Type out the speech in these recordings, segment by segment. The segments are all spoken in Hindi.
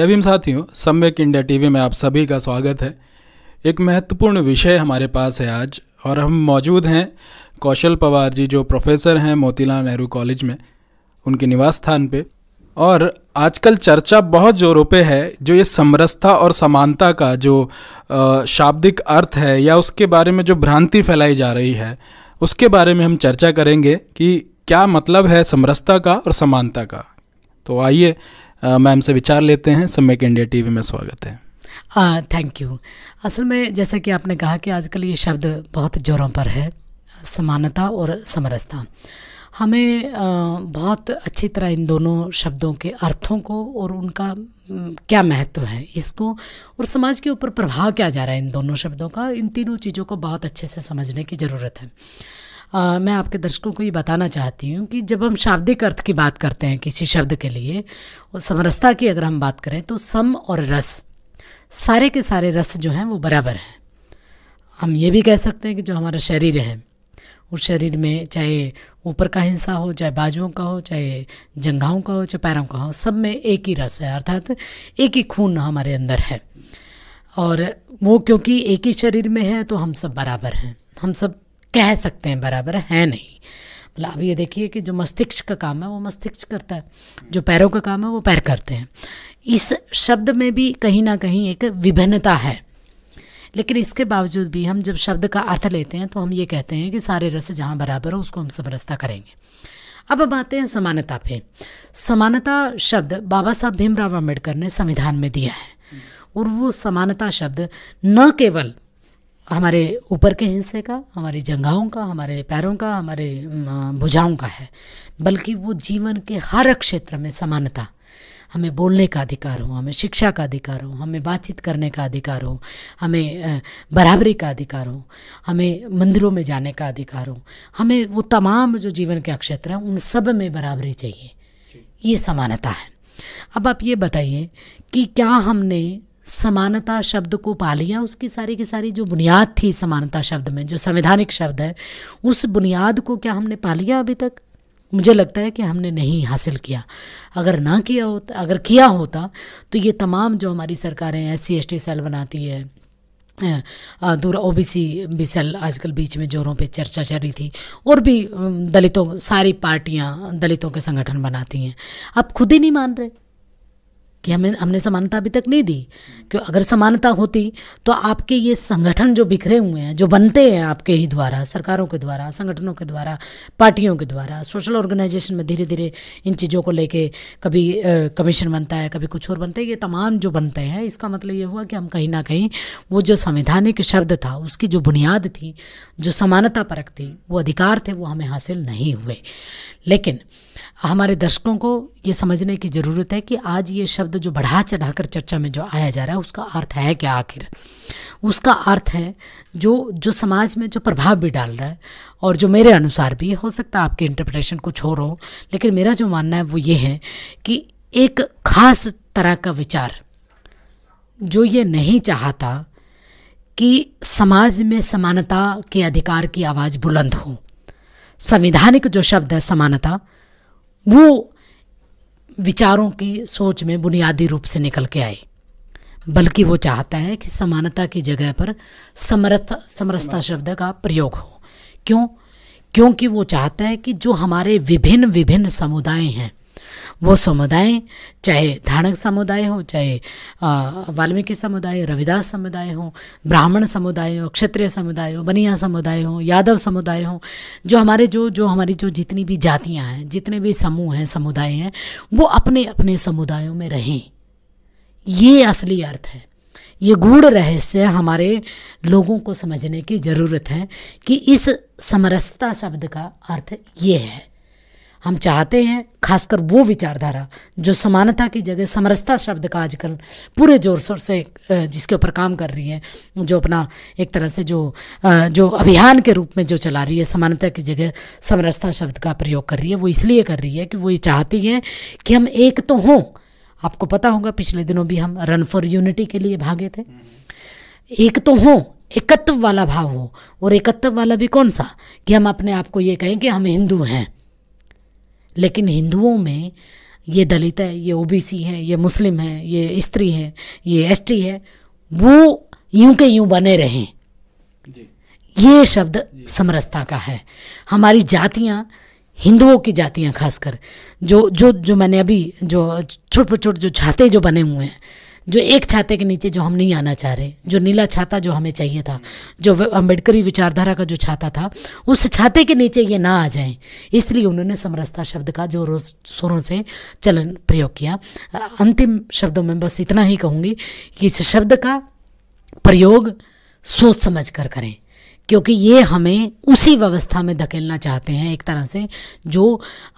जय भीम साथियों सम्यक इंडिया टीवी में आप सभी का स्वागत है एक महत्वपूर्ण विषय हमारे पास है आज और हम मौजूद हैं कौशल पवार जी जो प्रोफेसर हैं मोतीलाल नेहरू कॉलेज में उनके निवास स्थान पे और आजकल चर्चा बहुत जोरों पे है जो ये समरसता और समानता का जो शाब्दिक अर्थ है या उसके बारे में जो भ्रांति फैलाई जा रही है उसके बारे में हम चर्चा करेंगे कि क्या मतलब है समरसता का और समानता का तो आइए मैम से विचार लेते हैं समय के इंडिया टीवी में स्वागत है थैंक यू असल में जैसा कि आपने कहा कि आजकल ये शब्द बहुत जोरों पर है समानता और समरसता हमें बहुत अच्छी तरह इन दोनों शब्दों के अर्थों को और उनका क्या महत्व है इसको और समाज के ऊपर प्रभाव क्या जा रहा है इन दोनों शब्दों का इन तीनों चीज़ों को बहुत अच्छे से समझने की ज़रूरत है आ, मैं आपके दर्शकों को ये बताना चाहती हूँ कि जब हम शाब्दिक अर्थ की बात करते हैं किसी शब्द के लिए और समरसता की अगर हम बात करें तो सम और रस सारे के सारे रस जो हैं वो बराबर हैं हम ये भी कह सकते हैं कि जो हमारा शरीर है उस शरीर में चाहे ऊपर का हिस्सा हो चाहे बाजुओं का हो चाहे जंघाओं का हो चाहे पैरों का हो सब में एक ही रस है अर्थात एक ही खून हमारे अंदर है और वो क्योंकि एक ही शरीर में है तो हम सब बराबर हैं हम सब कह सकते हैं बराबर है नहीं मतलब अब ये देखिए कि जो मस्तिष्क का काम है वो मस्तिष्क करता है जो पैरों का काम है वो पैर करते हैं इस शब्द में भी कहीं ना कहीं एक विभिन्नता है लेकिन इसके बावजूद भी हम जब शब्द का अर्थ लेते हैं तो हम ये कहते हैं कि सारे रस जहाँ बराबर हो उसको हम समरसता करेंगे अब हम आते हैं समानता पे समानता शब्द बाबा साहब भीमराव अम्बेडकर ने संविधान में दिया है और वो समानता शब्द न केवल हमारे ऊपर के हिस्से का हमारी जंगाओं का हमारे पैरों का हमारे भुजाओं का है बल्कि वो जीवन के हर क्षेत्र में समानता हमें बोलने का अधिकार हो हमें शिक्षा का अधिकार हो हमें बातचीत करने का अधिकार हो हमें बराबरी का अधिकार हो हमें मंदिरों में जाने का अधिकार हो हमें वो तमाम जो जीवन के क्षेत्र हैं उन सब में बराबरी चाहिए ये समानता है अब आप ये बताइए कि क्या हमने समानता शब्द को पा लिया उसकी सारी की सारी जो बुनियाद थी समानता शब्द में जो संवैधानिक शब्द है उस बुनियाद को क्या हमने पा लिया अभी तक मुझे लगता है कि हमने नहीं हासिल किया अगर ना किया होता अगर किया होता तो ये तमाम जो हमारी सरकारें S C S T cell बनाती है दूर ओ बी सी भी सेल आजकल बीच में जोरों पे चर्चा चल रही थी और भी दलितों सारी पार्टियां दलितों के संगठन बनाती हैं अब खुद ही नहीं मान रहे कि हमें हमने समानता अभी तक नहीं दी कि अगर समानता होती तो आपके ये संगठन जो बिखरे हुए हैं जो बनते हैं आपके ही द्वारा सरकारों के द्वारा संगठनों के द्वारा पार्टियों के द्वारा सोशल ऑर्गेनाइजेशन में धीरे धीरे इन चीज़ों को लेके कभी कमीशन बनता है कभी कुछ और बनता है ये तमाम जो बनते हैं इसका मतलब ये हुआ कि हम कहीं ना कहीं वो जो संवैधानिक शब्द था उसकी जो बुनियाद थी जो समानता परख थी वो अधिकार थे वो हमें हासिल नहीं हुए लेकिन हमारे दर्शकों को ये समझने की ज़रूरत है कि आज ये शब्द जो बढ़ा चढ़ा कर चर्चा में जो आया जा रहा है उसका अर्थ है क्या आखिर उसका अर्थ है जो जो समाज में जो प्रभाव भी डाल रहा है और जो मेरे अनुसार भी हो सकता है आपके इंटरप्रिटेशन कुछ और हो लेकिन मेरा जो मानना है वो ये है कि एक ख़ास तरह का विचार जो ये नहीं चाहता कि समाज में समानता के अधिकार की आवाज़ बुलंद हो संविधानिक जो शब्द है समानता वो विचारों की सोच में बुनियादी रूप से निकल के आए बल्कि वो चाहता है कि समानता की जगह पर समरथ समरसता शब्द का प्रयोग हो क्यों क्योंकि वो चाहता है कि जो हमारे विभिन्न विभिन्न समुदाय हैं वो समुदाय चाहे धाणक समुदाय हो चाहे वाल्मीकि समुदाय रविदास समुदाय हो ब्राह्मण समुदाय हो क्षत्रिय समुदाय हो बनिया समुदाय हो यादव समुदाय हो जो हमारे जो जो हमारी जो जितनी भी जातियाँ हैं जितने भी समूह हैं समुदाय हैं वो अपने अपने समुदायों में रहें ये असली अर्थ है ये गूढ़ रहस्य हमारे लोगों को समझने की ज़रूरत है कि इस समरसता शब्द का अर्थ ये है हम चाहते हैं खासकर वो विचारधारा जो समानता की जगह समरसता शब्द का आजकल पूरे जोर शोर से जिसके ऊपर काम कर रही है जो अपना एक तरह से जो जो अभियान के रूप में जो चला रही है समानता की जगह समरसता शब्द का प्रयोग कर रही है वो इसलिए कर रही है कि वो ये चाहती है कि हम एक तो हों आपको पता होगा पिछले दिनों भी हम रन फॉर यूनिटी के लिए भागे थे एक तो हों एकत्व वाला भाव हो और एकत्व वाला भी कौन सा कि हम अपने आप को ये कहें कि हम हिंदू हैं लेकिन हिंदुओं में ये दलित है ये ओबीसी है ये मुस्लिम है ये स्त्री है ये एसटी है वो यूं के यूं बने रहें ये शब्द समरसता का है हमारी जातियाँ हिंदुओं की जातियाँ खासकर जो जो जो मैंने अभी जो छुट छुट जो छाते जो बने हुए हैं जो एक छाते के नीचे जो हम नहीं आना चाह रहे जो नीला छाता जो हमें चाहिए था जो अम्बेडकरी विचारधारा का जो छाता था उस छाते के नीचे ये ना आ जाएं इसलिए उन्होंने समरसता शब्द का जो रोज स्वरों से चलन प्रयोग किया अंतिम शब्दों में बस इतना ही कहूँगी कि इस शब्द का प्रयोग सोच समझ कर करें क्योंकि ये हमें उसी व्यवस्था में धकेलना चाहते हैं एक तरह से जो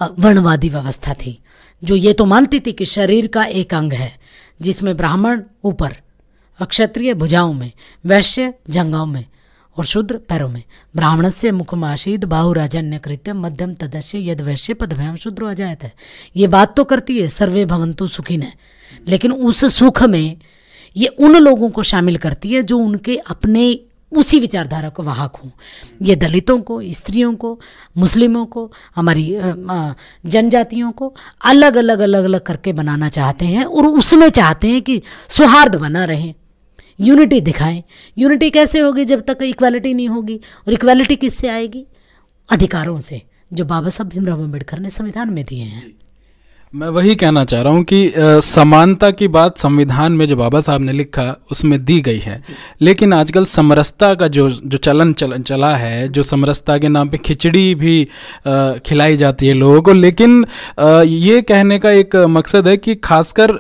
वर्णवादी व्यवस्था थी जो ये तो मानती थी कि शरीर का एक अंग है जिसमें ब्राह्मण ऊपर क्षत्रिय भुजाओं में वैश्य जंगाओं में और शूद्र पैरों में ब्राह्मण से मुखमाशीद बाहुराजन्य कृत्य मध्यम तदस्य यद वैश्य पदभ्याम शूद्र आ जाए ये बात तो करती है सर्वे भवंतु सुखी है लेकिन उस सुख में ये उन लोगों को शामिल करती है जो उनके अपने उसी विचारधारा को वाहक हूँ ये दलितों को स्त्रियों को मुस्लिमों को हमारी जनजातियों को अलग अलग अलग अलग करके बनाना चाहते हैं और उसमें चाहते हैं कि सौहार्द बना रहे यूनिटी दिखाएं यूनिटी कैसे होगी जब तक इक्वालिटी नहीं होगी और इक्वालिटी किससे आएगी अधिकारों से जो बाबा साहब भीमराव अम्बेडकर ने संविधान में दिए हैं मैं वही कहना चाह रहा हूँ कि समानता की बात संविधान में जो बाबा साहब ने लिखा उसमें दी गई है लेकिन आजकल समरसता का जो जो चलन चल, चला है जो समरसता के नाम पे खिचड़ी भी खिलाई जाती है लोगों को लेकिन आ, ये कहने का एक मकसद है कि खासकर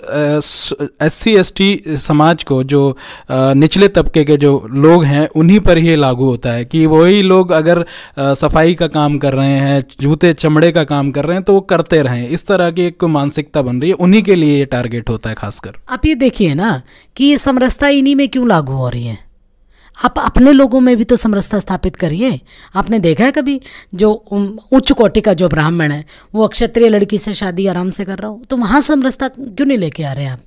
एस सी एस टी समाज को जो आ, निचले तबके के जो लोग हैं उन्हीं पर ही लागू होता है कि वही लोग अगर सफाई का काम कर रहे हैं जूते चमड़े का काम कर रहे हैं तो वो करते रहें इस तरह की एक कोई मानसिकता बन रही है उन्हीं के लिए ये टारगेट होता है खासकर आप ये देखिए ना कि ये समरसता इन्हीं में क्यों लागू हो रही है आप अपने लोगों में भी तो समरसता स्थापित करिए आपने देखा है कभी जो उच्च कोटि का जो ब्राह्मण है वो अक्षत्रिय लड़की से शादी आराम से कर रहा हो तो वहाँ समरसता क्यों नहीं लेके आ रहे आप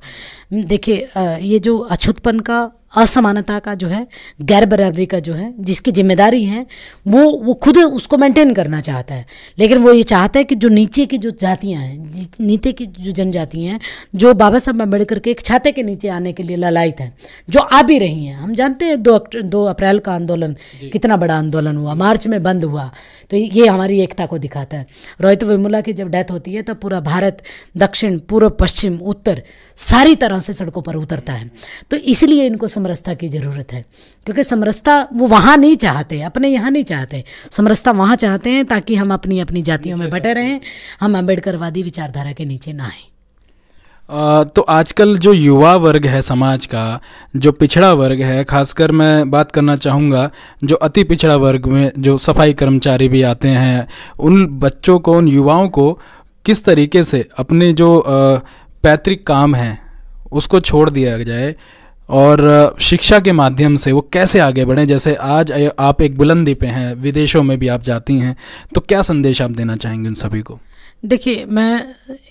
देखिए ये जो अछुतपन का असमानता का जो है गैर बराबरी का जो है जिसकी जिम्मेदारी है वो वो खुद उसको मेंटेन करना चाहता है लेकिन वो ये चाहता है कि जो नीचे की जो जातियाँ हैं नीचे की जो जनजातियाँ हैं जो बाबा साहब अम्बेडकर के एक छाते के नीचे आने के लिए ललायत हैं जो आ भी रही हैं हम जानते हैं दो दो अप्रैल का आंदोलन कितना बड़ा आंदोलन हुआ मार्च में बंद हुआ तो ये हमारी एकता को दिखाता है रोहित विमुला की जब डेथ होती है तब तो पूरा भारत दक्षिण पूर्व पश्चिम उत्तर सारी तरह से सड़कों पर उतरता है तो इसलिए इनको समरसता की ज़रूरत है क्योंकि समरसता वो वहाँ नहीं चाहते अपने यहाँ नहीं चाहते समरसता वहाँ चाहते हैं ताकि हम अपनी अपनी जातियों में बटे रहें हम अम्बेडकरवादी विचारधारा के नीचे ना आए तो आजकल जो युवा वर्ग है समाज का जो पिछड़ा वर्ग है खासकर मैं बात करना चाहूँगा जो अति पिछड़ा वर्ग में जो सफाई कर्मचारी भी आते हैं उन बच्चों को उन युवाओं को किस तरीके से अपने जो पैतृक काम है उसको छोड़ दिया जाए और शिक्षा के माध्यम से वो कैसे आगे बढ़ें जैसे आज आप एक बुलंदी पे हैं विदेशों में भी आप जाती हैं तो क्या संदेश आप देना चाहेंगे उन सभी को देखिए मैं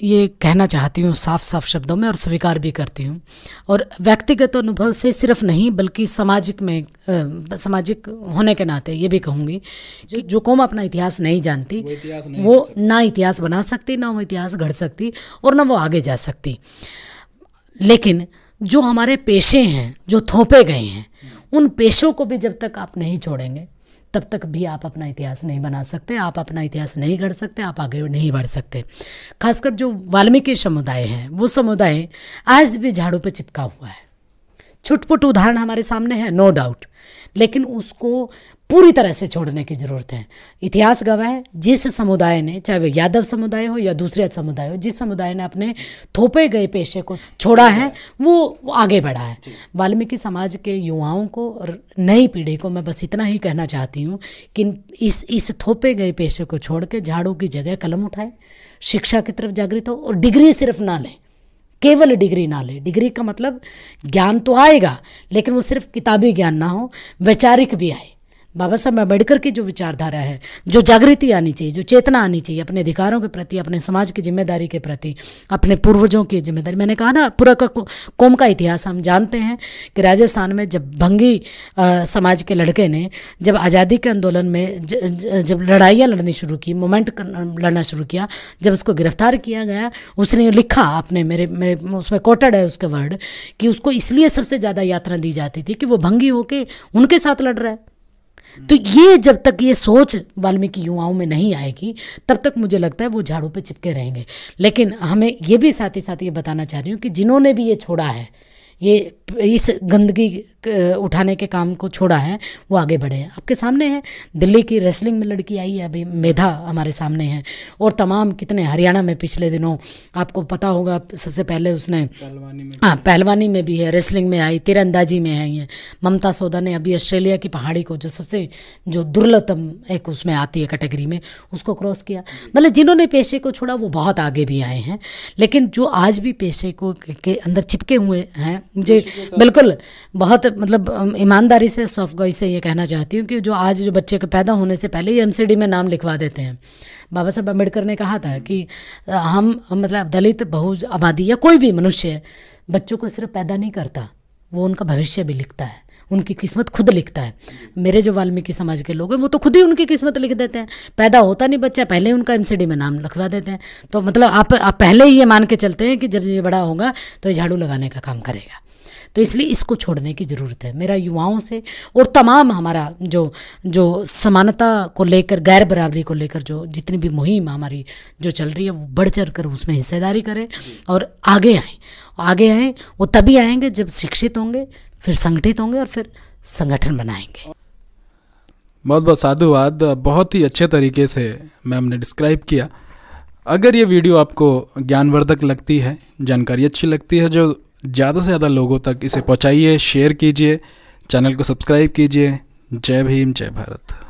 ये कहना चाहती हूँ साफ साफ शब्दों में और स्वीकार भी करती हूँ और व्यक्तिगत अनुभव से सिर्फ नहीं बल्कि सामाजिक में आ, सामाजिक होने के नाते ये भी कहूँगी कि जो कौम अपना इतिहास नहीं जानती वो, इतिहास नहीं वो ना इतिहास बना सकती ना वो इतिहास घड़ सकती और ना वो आगे जा सकती लेकिन जो हमारे पेशे हैं जो थोपे गए हैं उन पेशों को भी जब तक आप नहीं छोड़ेंगे तब तक भी आप अपना इतिहास नहीं बना सकते आप अपना इतिहास नहीं गढ़ सकते आप आगे नहीं बढ़ सकते खासकर जो वाल्मीकि समुदाय है वो समुदाय आज भी झाड़ू पर चिपका हुआ है छुटपुट उदाहरण हमारे सामने है नो डाउट लेकिन उसको पूरी तरह से छोड़ने की ज़रूरत है इतिहास गवाह है जिस समुदाय ने चाहे वो यादव समुदाय हो या दूसरे समुदाय हो जिस समुदाय ने अपने थोपे गए पेशे को छोड़ा है वो आगे बढ़ा है वाल्मीकि समाज के युवाओं को और नई पीढ़ी को मैं बस इतना ही कहना चाहती हूँ कि इस इस थोपे गए पेशे को छोड़ के झाड़ू की जगह कलम उठाए शिक्षा की तरफ जागृत हो और डिग्री सिर्फ ना लें केवल डिग्री ना ले डिग्री का मतलब ज्ञान तो आएगा लेकिन वो सिर्फ किताबी ज्ञान ना हो वैचारिक भी आए बाबा साहब अम्बेडकर की जो विचारधारा है जो जागृति आनी चाहिए जो चेतना आनी चाहिए अपने अधिकारों के प्रति अपने समाज की जिम्मेदारी के प्रति अपने पूर्वजों की जिम्मेदारी मैंने कहा ना पूरा का कौम का इतिहास हम जानते हैं कि राजस्थान में जब भंगी आ, समाज के लड़के ने जब आज़ादी के आंदोलन में ज, ज, जब लड़ाइयाँ लड़नी शुरू की मोमेंट लड़ना शुरू किया जब उसको गिरफ्तार किया गया उसने लिखा अपने मेरे मेरे उसमें कोटेड है उसके वर्ड कि उसको इसलिए सबसे ज़्यादा यात्रा दी जाती थी कि वो भंगी होके उनके साथ लड़ रहा है तो ये जब तक ये सोच वाल्मीकि युवाओं में नहीं आएगी तब तक मुझे लगता है वो झाड़ू पे चिपके रहेंगे लेकिन हमें ये भी साथ ही साथ ये बताना चाह रही हूँ कि जिन्होंने भी ये छोड़ा है ये इस गंदगी उठाने के काम को छोड़ा है वो आगे बढ़े हैं आपके सामने है दिल्ली की रेसलिंग में लड़की आई है अभी मेधा हमारे सामने है और तमाम कितने हरियाणा में पिछले दिनों आपको पता होगा सबसे पहले उसने हाँ पहलवानी में भी है रेसलिंग में आई तीरंदाजी में आई है ममता सोदा ने अभी ऑस्ट्रेलिया की पहाड़ी को जो सबसे जो दुर्लभतम एक उसमें आती है कैटेगरी में उसको क्रॉस किया मतलब जिन्होंने पेशे को छोड़ा वो बहुत आगे भी आए हैं लेकिन जो आज भी पेशे को के अंदर चिपके हुए हैं जी तो बिल्कुल बहुत मतलब ईमानदारी से सौफगोई से ये कहना चाहती हूँ कि जो आज जो बच्चे के पैदा होने से पहले ही एम में नाम लिखवा देते हैं बाबा साहब अम्बेडकर ने कहा था कि हम मतलब दलित बहु आबादी या कोई भी मनुष्य बच्चों को सिर्फ पैदा नहीं करता वो उनका भविष्य भी लिखता है उनकी किस्मत खुद लिखता है मेरे जो वाल्मीकि समाज के लोग हैं वो तो खुद ही उनकी किस्मत लिख देते हैं पैदा होता नहीं बच्चा पहले ही उनका एमसीडी में नाम लिखवा देते हैं तो मतलब आप, आप पहले ही ये मान के चलते हैं कि जब ये बड़ा होगा तो ये झाड़ू लगाने का काम करेगा तो इसलिए इसको छोड़ने की ज़रूरत है मेरा युवाओं से और तमाम हमारा जो जो समानता को लेकर गैर बराबरी को लेकर जो जितनी भी मुहिम हमारी जो चल रही है वो बढ़ चढ़ कर उसमें हिस्सेदारी करें और आगे आएँ आगे आएँ वो तभी आएंगे जब शिक्षित होंगे फिर संगठित होंगे और फिर संगठन बनाएंगे बहुत बहुत साधुवाद बहुत ही अच्छे तरीके से मैम ने डिस्क्राइब किया अगर ये वीडियो आपको ज्ञानवर्धक लगती है जानकारी अच्छी लगती है जो ज़्यादा से ज़्यादा लोगों तक इसे पहुँचाइए शेयर कीजिए चैनल को सब्सक्राइब कीजिए जय भीम जय भारत